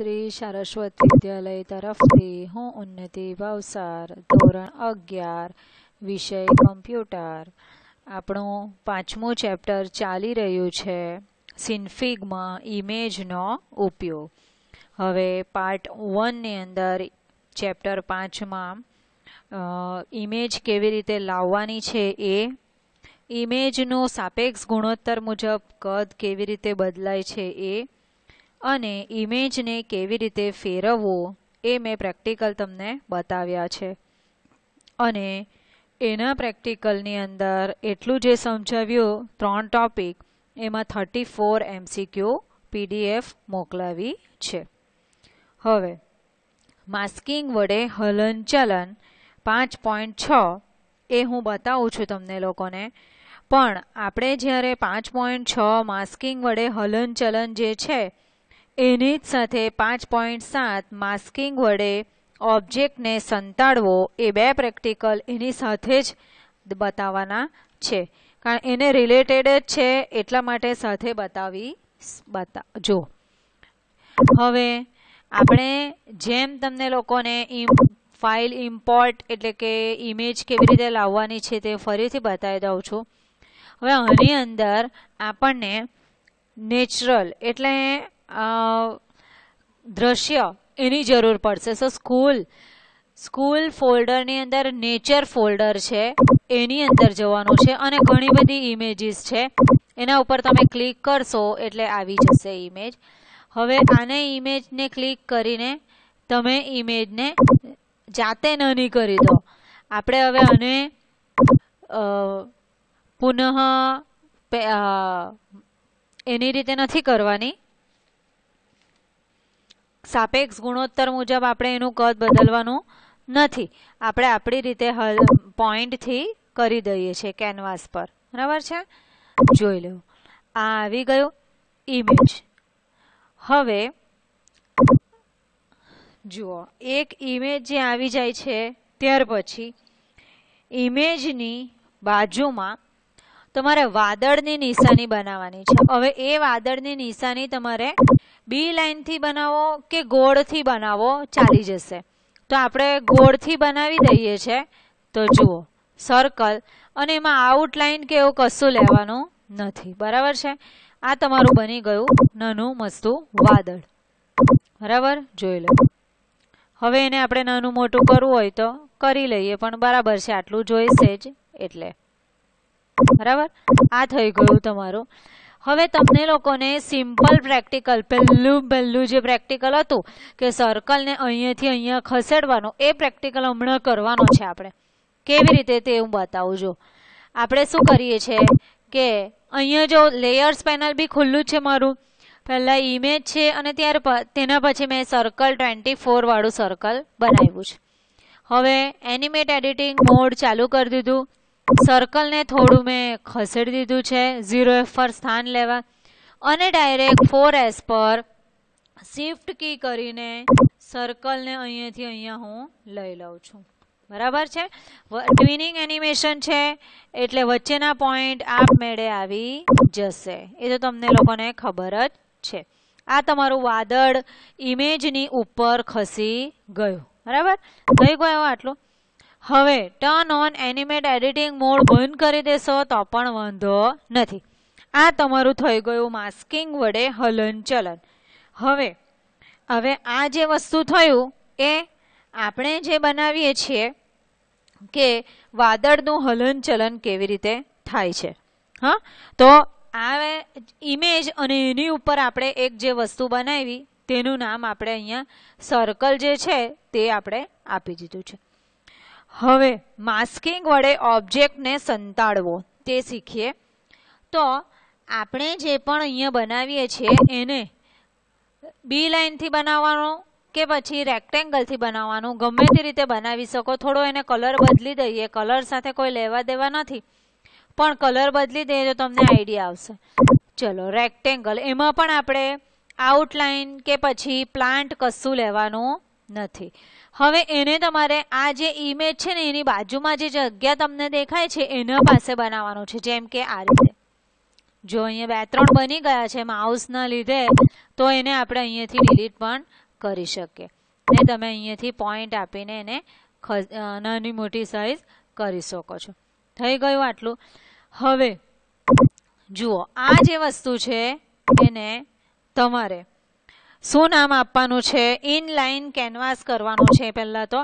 શ્રી સારસ્વત વિદ્યાલય તરફથી હું ઉન્નતિ ભાવસાર ધોરણ અગિયાર વિષય કમ્પ્યુટર આપણું પાંચમું ચેપ્ટર ચાલી રહ્યું છે સિન્ફિગમાં ઇમેજનો ઉપયોગ હવે પાર્ટ વનની અંદર ચેપ્ટર પાંચમાં ઇમેજ કેવી રીતે લાવવાની છે એ ઇમેજનો સાપેક્ષ ગુણોત્તર મુજબ કદ કેવી રીતે બદલાય છે એ અને ઇમેજને કેવી રીતે ફેરવવો એ મેં પ્રેક્ટિકલ તમને બતાવ્યા છે અને એના પ્રેક્ટિકલની અંદર એટલું જે સમજાવ્યું ત્રણ ટોપિક એમાં થર્ટી ફોર એમસીક્યુ પીડીએફ મોકલાવી છે હવે માસ્કિંગ વડે હલનચલન પાંચ પોઈન્ટ છ એ હું બતાવું છું તમને લોકોને પણ આપણે જ્યારે પાંચ પોઈન્ટ છ માસ્કિંગ વડે હલનચલન જે છે એની જ સાથે પાંચ પોઈન્ટ સાત માસ્કિંગ વડે ઓબ્જેક્ટને સંતાડવો એ બે પ્રેક્ટિકલ એની સાથે જ બતાવવાના છે કારણ એને રિલેટેડ જ છે એટલા માટે સાથે બતાવી બતા જો હવે આપણે જેમ તમને લોકોને ફાઇલ ઇમ્પોર્ટ એટલે કે ઇમેજ કેવી રીતે લાવવાની છે તે ફરીથી બતાવી દઉં છું હવે આની અંદર આપણને નેચરલ એટલે દ્રશ્ય એની જરૂર પડશે સો સ્કૂલ સ્કૂલ ફોલ્ડરની અંદર નેચર ફોલ્ડર છે એની અંદર જવાનું છે અને ઘણી બધી ઇમેજીસ છે એના ઉપર તમે ક્લિક કરશો એટલે આવી જશે ઇમેજ હવે આને ઇમેજને ક્લિક કરીને તમે ઇમેજને જાતે નાની કરી દો આપણે હવે આને પુનઃ એની રીતે નથી કરવાની સાપેક્ષ ગુણોત્તર મુજબ આપણે એનું કદ બદલવાનું નથી આપણે આપણી રીતે હલ પોઈન્ટથી કરી દઈએ છીએ કેનવાસ પર બરાબર છે જોઈ લો આ આવી ગયો ઇમેજ હવે જુઓ એક ઇમેજ જે આવી જાય છે ત્યાર પછી ઇમેજની બાજુમાં તમારે વાદળની નિશાની બનાવવાની છે હવે એ વાદળની નિશાની તમારે બી લાઈનથી બનાવો કે ગોળથી બનાવો ચાલી જશે તો આપણે ગોળથી બનાવી દઈએ છે તો જુઓ સર્કલ અને એમાં આઉટલાઇન કે એવું કશું લેવાનું નથી બરાબર છે આ તમારું બની ગયું નાનું મસ્તું વાદળ બરાબર જોઈ લો હવે એને આપણે નાનું મોટું કરવું હોય તો કરી લઈએ પણ બરાબર છે આટલું જોઈશે જ એટલે બરાબર આ થઈ ગયું તમારું હવે તમને લોકોને સિમ્પલ પ્રેક્ટિકલ પહેલું પહેલું જે પ્રેક્ટિકલ હતું કે સર્કલને અહીંયાથી અહીંયા ખસેડવાનો એ પ્રેક્ટિકલ હમણાં કરવાનો છે આપણે કેવી રીતે તે હું બતાવું જો આપણે શું કરીએ છીએ કે અહીંયા જો લેયર્સ પેનલ બી ખુલ્લું છે મારું પહેલા ઇમેજ છે અને ત્યાર તેના પછી મેં સર્કલ ટ્વેન્ટી ફોરવાળું સર્કલ બનાવ્યું છે હવે એનિમેટ એડિટિંગ મોડ ચાલુ કરી દીધું સર્કલને થોડું મેં ખસેડી દીધું છે ઝીરો એફ પર સ્થાન લેવા અને ડાયરેક્ટ ફોર એસ પર શિફ્ટ કી કરીને સર્કલને અહીંયાથી અહીંયા હું લઈ લઉં છું બરાબર છે ટ્વિનિંગ એનિમેશન છે એટલે વચ્ચેના પોઈન્ટ આપમેળે આવી જશે એ તો તમને લોકોને ખબર જ છે આ તમારું વાદળ ઇમેજની ઉપર ખસી ગયું બરાબર થઈ ગયું આટલું હવે turn on animate editing mode બંધ કરી દેશો તો પણ વાંધો નથી આ તમારું થઈ ગયું માસ્કિંગ વડે હલનચલન હવે હવે આ જે વસ્તુ થયું એ આપણે જે બનાવીએ છીએ કે વાદળનું હલનચલન કેવી રીતે થાય છે હા તો આ ઇમેજ અને એની ઉપર આપણે એક જે વસ્તુ બનાવી તેનું નામ આપણે અહીંયા સર્કલ જે છે તે આપણે આપી દીધું છે હવે માસ્કિંગ વડે ઓબ્જેક્ટને સંતાડવો તે શીખીએ તો આપણે જે પણ અહીંયા બનાવીએ છીએ એને બી લાઇનથી બનાવવાનો કે પછી રેક્ટેંગલથી બનાવવાનું ગમે તે રીતે બનાવી શકો થોડો એને કલર બદલી દઈએ કલર સાથે કોઈ લેવા દેવા નથી પણ કલર બદલી દઈએ તો તમને આઈડિયા આવશે ચલો રેક્ટેંગલ એમાં પણ આપણે આઉટલાઇન કે પછી પ્લાન્ટ કશું લેવાનું નથી હવે એને તમારે આ જે ઇમેજ છે ને એની બાજુમાં જે જગ્યા તમને દેખાય છે એના પાસે બનાવવાનું છે જેમ કે આ રીતે જો અહીંયા બે ત્રણ બની ગયા છે માઉસના લીધે તો એને આપણે અહીંયાથી ડિલીટ પણ કરી શકીએ ને તમે અહીંયાથી પોઈન્ટ આપીને એને નાની મોટી સાઇઝ કરી શકો છો થઈ ગયું આટલું હવે જુઓ આ જે વસ્તુ છે એને તમારે શું નામ આપવાનું છે ઇન લાઇન કેનવાસ કરવાનું છે પહેલાં તો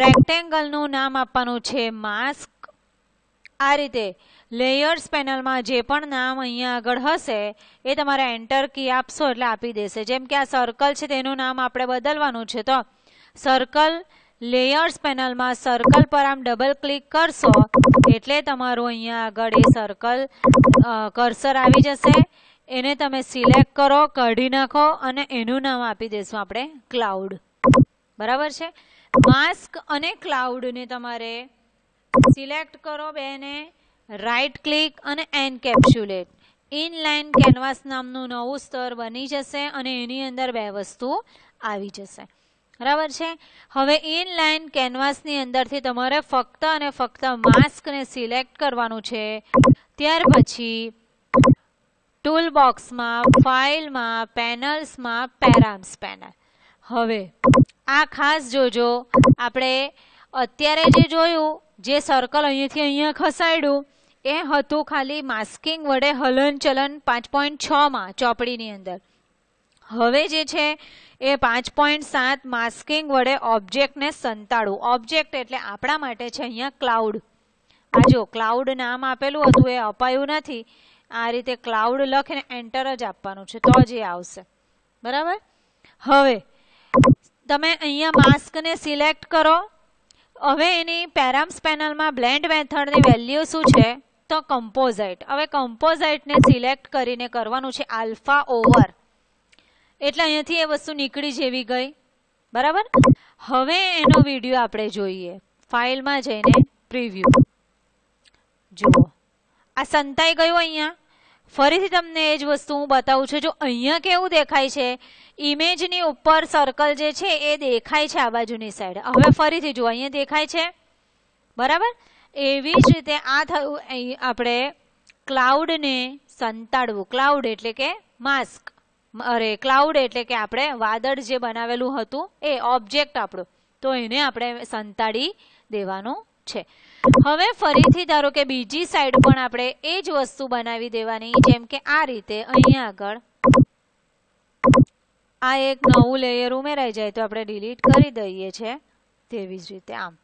રેક્ટેંગલનું નામ આપવાનું છે માસ્ક આ રીતે લેયર્સ પેનલમાં જે પણ નામ અહીંયા આગળ હશે એ તમારે એન્ટર કી આપશો એટલે આપી દેશે જેમ કે આ સર્કલ છે તેનું નામ આપણે બદલવાનું છે તો સર્કલ લેયર્સ પેનલમાં સર્કલ પર આમ ડબલ ક્લિક કરશો એટલે તમારું અહીંયા આગળ એ સર્કલ કર્સર આવી જશે એને તમે સિલેક્ટ કરો કાઢી નાખો અને એનું નામ આપી દઈશું આપણે ક્લાઉડ બરાબર છે માસ્ક અને ક્લાઉડને તમારે સિલેક્ટ કરો બેને રાઇટ ક્લિક અને એનકેપ્સ્યુલેટ ઇનલાઇન કેનવાસ નામનું નવું સ્તર બની જશે અને એની અંદર બે વસ્તુ આવી જશે બરાબર છે હવે ઇનલાઇન કેનવાસની અંદરથી તમારે ફક્ત અને ફક્ત માસ્કને સિલેક્ટ કરવાનું છે ત્યાર પછી ટૂલબોક્સમાં ફાઇલમાં પેનલ્સમાં પેરામ્સ પેનલ હવે આ ખાસ જોજો આપણે અત્યારે જે જોયું જે સર્કલ અહીંયાથી અહીંયા ખસાડ્યું એ હતું ખાલી માસ્કિંગ વડે હલન ચલન પાંચ પોઈન્ટ છમાં ચોપડીની અંદર હવે જે છે એ પાંચ પોઈન્ટ સાત માસ્કિંગ વડે ઓબ્જેક્ટને સંતાડવું ઓબ્જેક્ટ એટલે આપણા માટે છે અહીંયા ક્લાઉડ આ જો ક્લાઉડ નામ આપેલું હતું એ અપાયું નથી આ રીતે ક્લાઉડ લખીને એન્ટર જ આપવાનું છે તો જ એ આવશે બરાબર હવે તમે અહીંયા માસ્કને સિલેક્ટ કરો હવે એની પેરામ્સ પેનલમાં બ્લેન્ડ મેથડની વેલ્યુ શું છે તો કમ્પોઝાઇટ હવે કમ્પોઝાઇટને સિલેક્ટ કરીને કરવાનું છે આલ્ફા ઓવર એટલે અહીંયાથી એ વસ્તુ નીકળી જેવી ગઈ બરાબર હવે એનો વિડીયો આપણે જોઈએ ફાઇલમાં જઈને પ્રિવ્યુ જુઓ આ સંતાઈ ગયો અહીંયા ફરીથી તમને એ જ વસ્તુ હું બતાવું છું જો અહીંયા કેવું દેખાય છે ઇમેજની ઉપર સર્કલ જે છે એ દેખાય છે આ બાજુની સાઈડ હવે ફરીથી જુઓ અહીંયા દેખાય છે બરાબર એવી જ રીતે આ થયું આપણે ક્લાઉડને સંતાડવું ક્લાઉડ એટલે કે માસ્ક અરે ક્લાઉડ એટલે કે આપણે વાદળ જે બનાવેલું હતું એ ઓબ્જેક્ટ આપણું તો એને આપણે સંતાડી દેવાનું છે હવે ફરીથી ધારો કે બીજી સાઈડ પણ આપણે એ જ વસ્તુ બનાવી દેવાની જેમ કે આ રીતે અહીંયા આગળ આ એક નવું લેયર ઉમેરાઈ જાય તો આપણે ડિલીટ કરી દઈએ છીએ તેવી જ રીતે આમ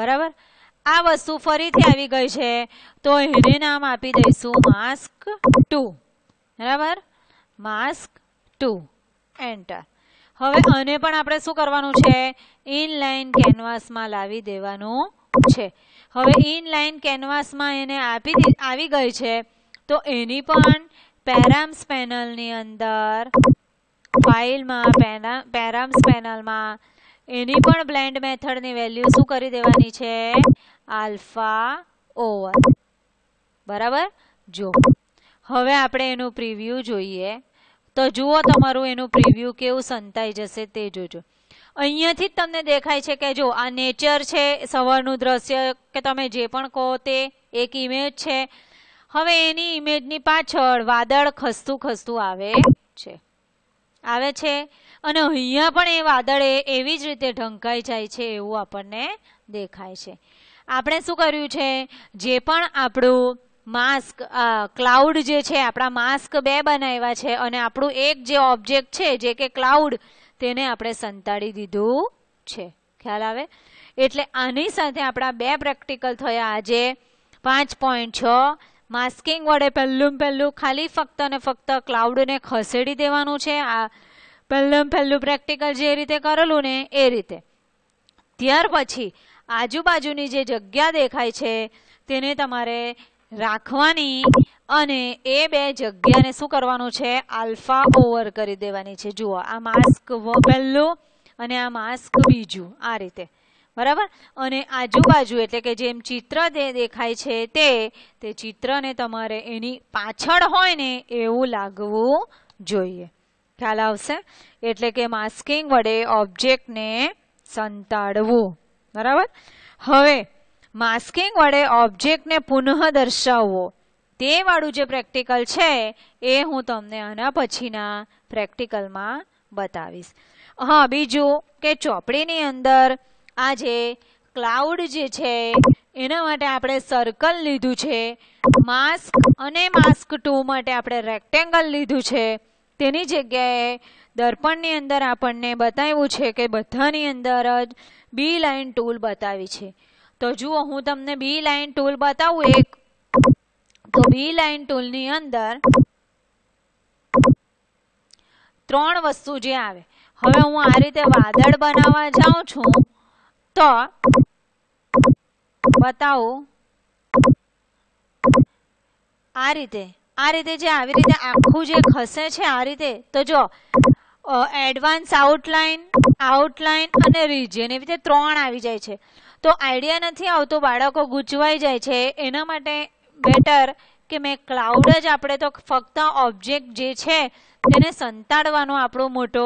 બરાબર આ વસ્તુ ફરીથી આવી ગઈ છે તો એને નામ આપી દઈશું માસ્ક ટુ બરાબર માસ્ક ટુ એન્ટર હવે આને પણ આપણે શું કરવાનું છે ઇનલાઇન કેનવાસમાં લાવી દેવાનું છે હવે ઇનલાઇન કેનવાસમાં એને આપી આવી ગઈ છે તો એની પણ પેરામ્સ પેનલની અંદર ફાઇલમાં પેના પેરામ્સ પેનલમાં એની પણ બ્લેન્ડ મેથડની વેલ્યુ શું કરી દેવાની છે આલ્ફા ઓવર બરાબર જો હવે આપણે એનું પ્રિવ્યૂ જોઈએ તો જુઓ તમારું એનું પ્રિવ્યૂ કેવું સંતાઈ જશે તે જોજો અહીંયાથી જ તમને દેખાય છે કે જો આ નેચર છે સવારનું દ્રશ્ય કે તમે જે પણ કહો તે એક ઇમેજ છે હવે એની ઇમેજની પાછળ વાદળ ખસતું ખસતું આવે છે આવે છે અને અહીંયા પણ એ વાદળે એવી જ રીતે ઢંકાઈ જાય છે એવું આપણને દેખાય છે આપણે શું કર્યું છે જે પણ આપણું માસ્ક ક્લાઉડ જે છે આપણા માસ્ક બે બનાવ્યા છે અને આપણું એક જે ઓબ્જેક્ટ છે જે કે ક્લાઉડ તેને આપણે સંતાડી દીધું છે ખ્યાલ આવે એટલે આની સાથે આપણા બે પ્રેક્ટિકલ થયા આજે પાંચ પોઈન્ટ છ માસ્કિંગ વડે પહેલું પહેલું ખાલી ફક્ત અને ફક્ત ક્લાઉડને ખસેડી દેવાનું છે આ પહેલું પહેલું પ્રેક્ટિકલ જે રીતે કરેલું ને એ રીતે ત્યાર પછી આજુબાજુની જે જગ્યા દેખાય છે તેને તમારે રાખવાની અને એ બે જગ્યાને શું કરવાનું છે આલ્ફા ઓવર કરી દેવાની છે જુઓ આ માસ્ક પહેલું અને આ માસ્ક બીજું આ રીતે બરાબર અને આજુબાજુ એટલે કે જેમ ચિત્ર દેખાય છે તે તે ચિત્રને તમારે એની પાછળ હોય ને એવું લાગવું જોઈએ ખ્યાલ આવશે એટલે કે માસ્કિંગ વડે ઓબ્જેક્ટને સંતાડવું બરાબર હવે માસ્કિંગ વડે ઓબ્જેક્ટને પુનઃ દર્શાવવો તે વાળું જે પ્રેક્ટિકલ છે એ હું તમને આના પછીના પ્રેક્ટિકલમાં બતાવીશ હા બીજું કે ચોપડીની અંદર આ જે ક્લાઉડ જે છે એના માટે આપણે સર્કલ લીધું છે માસ્ક અને માસ્ક ટુ માટે આપણે રેક્ટેંગલ લીધું છે તેની જગ્યાએ દર્પણની અંદર આપણને બતાવ્યું છે કે બધાની અંદર જ બી લાઇન ટૂલ બતાવી છે તો જુઓ હું તમને બી લાઇન ટૂલ બતાવું એક તો બી લાઇન ટૂલની અંદર ત્રણ વસ્તુ જે આવે હવે હું આ રીતે વાદળ બનાવવા જાઉં છું તો બતાવું આ રીતે આ રીતે જે આવી રીતે આખું જે ખસે છે આ રીતે તો જો એડવાન્સ આઉટલાઈન આઉટલાઇન અને રીજન એવી રીતે ત્રણ આવી જાય છે તો આઈડિયા નથી આવતો બાળકો ગૂંચવાઈ જાય છે એના માટે બેટર કે મેં ક્લાઉડ જ આપણે તો ફક્ત ઓબ્જેક્ટ જે છે તેને સંતાડવાનો આપણો મોટો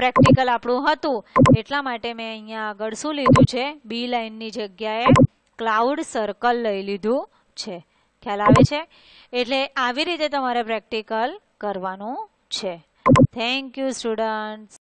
પ્રેક્ટિકલ આપણું હતું એટલા માટે મેં અહીંયા આગળ શું લીધું છે બી લાઇનની જગ્યાએ ક્લાઉડ સર્કલ લઈ લીધું છે ખ્યાલ આવે છે એટલે આવી રીતે તમારે પ્રેક્ટિકલ કરવાનું છે થેન્ક યુ સ્ટુડન્ટ્સ